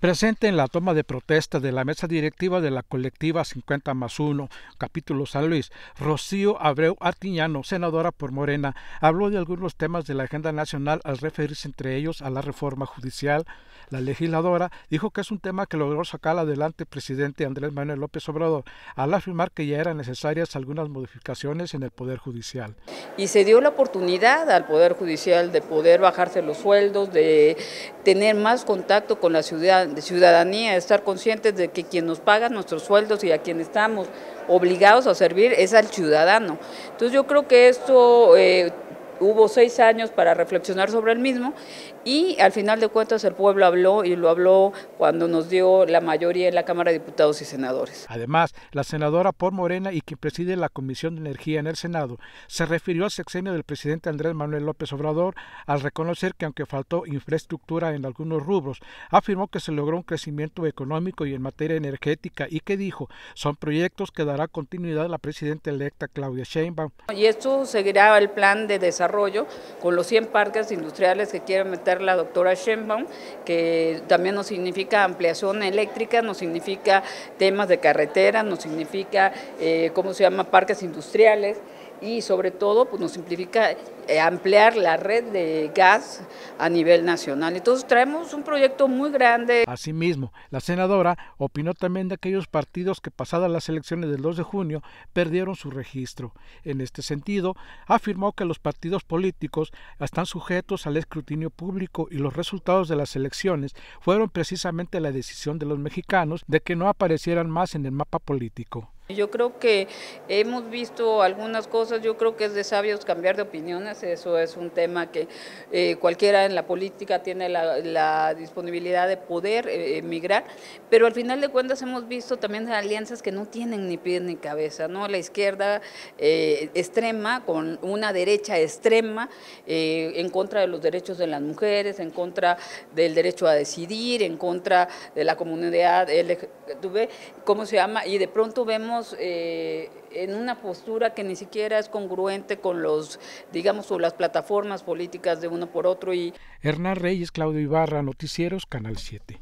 Presente en la toma de protesta de la mesa directiva de la colectiva 50 más 1, capítulo San Luis, Rocío Abreu Artiñano, senadora por Morena, habló de algunos temas de la agenda nacional al referirse entre ellos a la reforma judicial. La legisladora dijo que es un tema que logró sacar adelante el presidente Andrés Manuel López Obrador al afirmar que ya eran necesarias algunas modificaciones en el Poder Judicial. Y se dio la oportunidad al Poder Judicial de poder bajarse los sueldos, de tener más contacto con la ciudad de ciudadanía, estar conscientes de que quien nos paga nuestros sueldos y a quien estamos obligados a servir es al ciudadano. Entonces yo creo que esto... Eh, hubo seis años para reflexionar sobre el mismo y al final de cuentas el pueblo habló y lo habló cuando nos dio la mayoría en la Cámara de Diputados y Senadores. Además, la senadora por Morena y quien preside la Comisión de Energía en el Senado se refirió al sexenio del presidente Andrés Manuel López Obrador al reconocer que aunque faltó infraestructura en algunos rubros, afirmó que se logró un crecimiento económico y en materia energética y que dijo son proyectos que dará continuidad la presidenta electa Claudia Sheinbaum. Y esto seguirá el plan de desarrollo con los 100 parques industriales que quiere meter la doctora Schenbaum, que también nos significa ampliación eléctrica, nos significa temas de carretera, nos significa, eh, ¿cómo se llama?, parques industriales y sobre todo pues, nos simplifica eh, ampliar la red de gas a nivel nacional. Entonces traemos un proyecto muy grande. Asimismo, la senadora opinó también de aquellos partidos que pasadas las elecciones del 2 de junio perdieron su registro. En este sentido, afirmó que los partidos políticos están sujetos al escrutinio público y los resultados de las elecciones fueron precisamente la decisión de los mexicanos de que no aparecieran más en el mapa político. Yo creo que hemos visto algunas cosas, yo creo que es de sabios cambiar de opiniones, eso es un tema que eh, cualquiera en la política tiene la, disponibilidad de poder eh, emigrar, pero al final de cuentas hemos visto también alianzas que no tienen ni pie ni cabeza, ¿no? La izquierda eh, extrema con una derecha extrema en contra de los derechos de las mujeres, en contra del derecho a decidir, en contra de la comunidad LGTB, ¿cómo se llama? Y de pronto vemos eh, en una postura que ni siquiera es congruente con los, digamos, o las plataformas políticas de uno por otro. Y... Hernán Reyes, Claudio Ibarra, Noticieros, Canal 7.